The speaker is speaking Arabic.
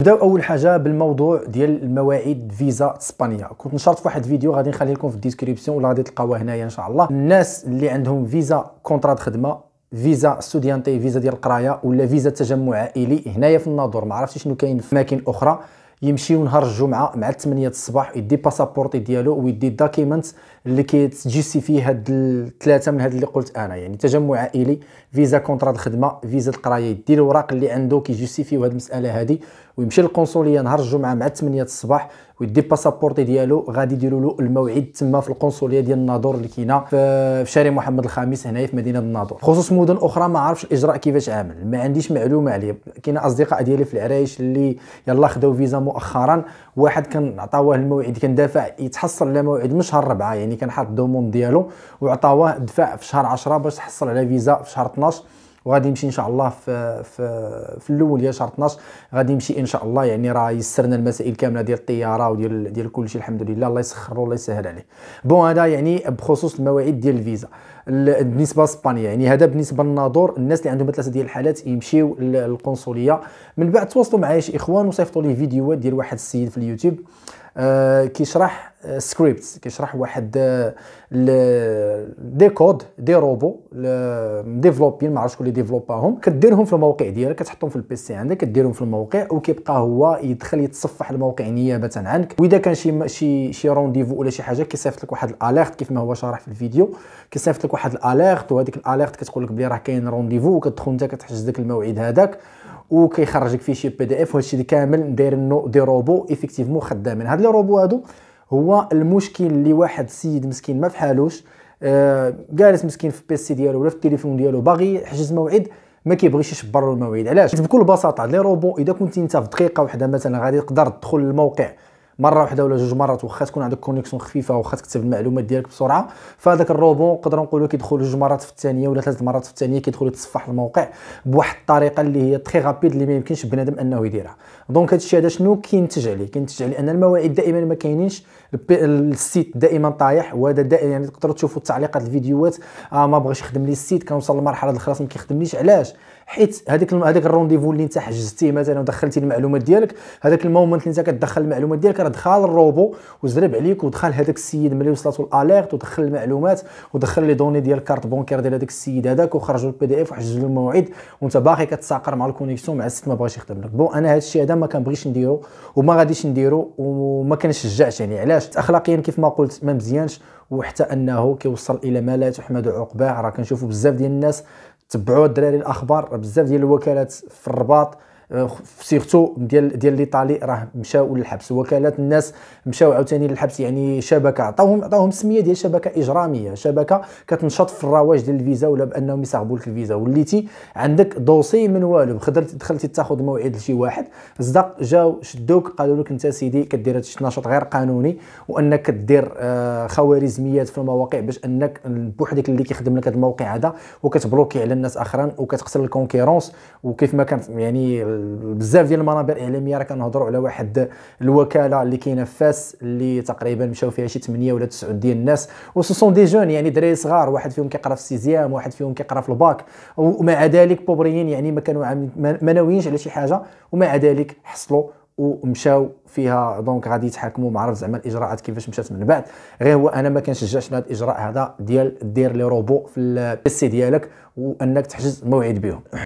نبداو اول حاجه بالموضوع ديال المواعيد فيزا اسبانيا كنت نشرت في واحد الفيديو غادي نخليه لكم في الديسكريبسيون ولا غادي تلقاوه هنايا ان شاء الله الناس اللي عندهم فيزا كونترا خدمه فيزا ستوديانتي فيزا ديال القرايه ولا فيزا تجمع عائلي هنايا في الناظور ما عرفتش شنو كاين في اماكن اخرى يمشيو نهار الجمعه مع 8 الصباح يدي باسابورتي ديالو ويدي الدوكيمنت اللي كيتجيسي فيه هاد الثلاثه من هاد اللي قلت انا يعني تجمع عائلي فيزا كونترا الخدمه فيزا القرايه يدي الاوراق اللي عنده فيه هاد المساله هادي ويمشي للقنصليه نهار الجمعه مع 8 الصباح ويدي باسابورتي ديالو غادي يديروا له الموعد تما في القنصليه ديال الناظور اللي كاينه في شارع محمد الخامس هنايا في مدينه الناظور خصوص مدن اخرى ما عرفش الاجراء كيفاش عامل ما عنديش معلومه عليه كاين اصدقاء ديالي في العرايش اللي يلا خداو فيزا مؤخرا واحد عطاوه الموعد كان دافع يتحصل على موعد من شهر 4 يعني كان حاط الضمان ديالو وعطاوه دفع في شهر 10 باش تحصل على فيزا في شهر 12 وغادي يمشي ان شاء الله في في في الاول ديال شهر 12 غادي يمشي ان شاء الله يعني راه يسرنا المسائل كامله ديال الطياره وديال ديال كل شيء الحمد لله الله يسخر الله يسهل عليه بون هذا يعني بخصوص المواعيد ديال الفيزا بالنسبه لاسبانيا يعني هذا بالنسبه للناظور الناس اللي عندهم ثلاثه ديال الحالات يمشيو للقنصليه من بعد تواصلوا معايا شي اخوان وصيفطوا لي فيديوهات ديال واحد السيد في اليوتيوب آه كيشرح سكريبت آه، كيشرح واحد آه، دي كود دي روبو ديفلوبين يعني ما عرفتش شكون اللي ديفلوباهم كديرهم في الموقع ديالك كتحطهم في البيسي عندك كديرهم في الموقع وكيبقى هو يدخل يتصفح الموقع نيابه عنك واذا كان شي شي شي رونديفو ولا شي حاجه كيصيفط لك واحد الاليرت كيف ما هو شرح في الفيديو كيصيفط لك واحد الاليرت وهذيك الاليرت كتقول لك بلي راه كاين رونديفو كتدخل انت كتحجز داك الموعد هذاك وكيخرج لك فيه شي بي دي اف وهادشي اللي كامل دايرينو دي روبو ايفيكتيفمون خدامين هاد لي روبو هادو هو المشكل اللي واحد السيد مسكين ما جالس آه جالس مسكين في البيسي ديالو ولا في التليفون ديالو باغي يحجز موعد ما كيبغيش يشبر له المواعيد علاش بكل بساطه لي روبو اذا كنت انت في دقيقه واحده مثلا غادي تقدر تدخل للموقع مره واحده ولا جوج مرات واخا تكون عندك كونيكسيون خفيفه واخا تكتب المعلومات ديالك بسرعه فهذاك الروبو نقدروا نقولوا كيدخل جوج مرات في الثانيه ولا ثلاث مرات في الثانيه كيدخل يتصفح الموقع بواحد الطريقه اللي هي تري رابيد اللي ما يمكنش بنادم انه يديرها دونك هذا الشيء هذا شنو كينتج عليه كينتج عليه ان المواعيد دائما ما كاينينش السيت دائما طايح وهذا دائما يعني تقدروا تشوفوا التعليقات الفيديوهات آه ما بغاش يخدم لي السيت كنوصل لمرحله خلاص ما كيخدمليش علاش حيت هذاك هذاك الرونديفو اللي انت حجزتيه مثلا ودخلتي المعلومات ديالك هذاك المومنت اللي انت كتدخل المعلومات ديالك راه دخل الروبو وزرب عليك ودخل هذاك السيد ملي وصلته الاليرت ودخل المعلومات ودخل لي دوني ديال الكارت بونكير ديال هذاك السيد هذاك وخرجوا البي دي اف وحجزوا الموعد وانت باقي كتساقر مع الكونيكسيون مع السيد ما بغاش يخدم لك بون انا هذا الشيء هذا ما كنبغيش نديرو وما غاديش نديرو وما كنشجعش يعني علاش اخلاقيا كيف ما قلت ما مزيانش وحتى انه كيوصل الى ما لا تحمد عقباه راه كنشوفوا بزاف ديال الناس تبعوا الدراري الاخبار بزاف ديال الوكالات في الرباط سيرتو ديال ديال الايطالي راه مشاو للحبس وكالات الناس مشاو عاوتاني للحبس يعني شبكه عطاوهم عطاوهم السميه ديال شبكه اجراميه شبكه كتنشط في الرواج ديال الفيزا ولا بانهم يصاحبوا لك الفيزا وليتي عندك دوسي من والو خدرت دخلتي تاخذ موعد لشي واحد صدق جاو شدوك قالوا لك انت سيدي كدير هذا النشاط غير قانوني وانك كدير آه، خوارزميات في المواقع باش انك بوحدك اللي كيخدم لك هذا الموقع هذا وكتبلوكي على الناس اخرين وكتقتل الكونكيرونس وكيف ما كانت يعني بزاف ديال المنابر الاعلاميه راه كنهضروا على واحد الوكاله اللي كاينه في فاس اللي تقريبا مشاو فيها شي 8 ولا 9 ديال الناس وسوسون دي جون يعني دراري صغار واحد فيهم كيقرا في السيزيام واحد فيهم كيقرا في الباك ومع ذلك بوبريين يعني ما كانوا ما ناويينش على شي حاجه ومع ذلك حصلوا ومشاو فيها دونك غادي يتحاكموا ما عرف زعما الاجراءات كيفاش مشات من بعد غير هو انا ما كنشجعش هذا الاجراء هذا ديال دير لي روبو في البيسي ديالك وانك تحجز موعد بهم